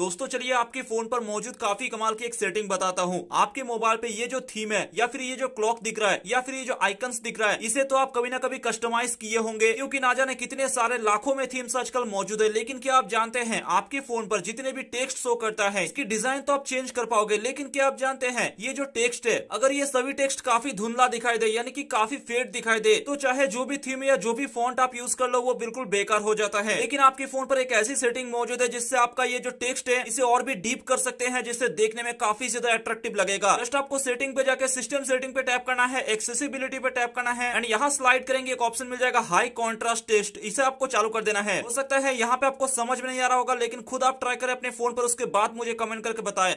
दोस्तों चलिए आपके फोन पर मौजूद काफी कमाल की एक सेटिंग बताता हूँ आपके मोबाइल पे ये जो थीम है या फिर ये जो क्लॉक दिख रहा है या फिर ये जो आइकन्स दिख रहा है इसे तो आप कभी ना कभी कस्टमाइज किए होंगे क्योंकि ना जाने कितने सारे लाखों में थीम्स आजकल मौजूद है लेकिन क्या आप जानते हैं आपके फोन पर जितने भी टेक्स्ट शो करता है इसकी डिजाइन तो आप चेंज कर पाओगे लेकिन क्या आप जानते हैं ये जो टेक्स्ट है अगर ये सभी टेक्स्ट काफी धुंधला दिखाई दे यानी कि काफी फेड दिखाई दे तो चाहे जो भी थीम या जो भी फोन आप यूज कर लो वो बिल्कुल बेकार हो जाता है लेकिन आपके फोन पर एक ऐसी सेटिंग मौजूद है जिससे आपका ये जो टेक्स्ट हैं इसे और भी डीप कर सकते हैं जिससे देखने में काफी ज्यादा एट्रेक्टिव लगेगा जस्ट आपको सेटिंग पे जाकर सिस्टम सेटिंग पे टैप करना है एक्सेसिबिलिटी पे टैप करना है एंड यहाँ स्लाइड करेंगे एक ऑप्शन मिल जाएगा हाई कॉन्ट्रास्ट टेस्ट इसे आपको चालू कर देना है हो सकता है यहाँ पे आपको समझ में नहीं आ रहा होगा लेकिन खुद आप ट्राई करें अपने फोन पर उसके बाद मुझे कमेंट करके बताएं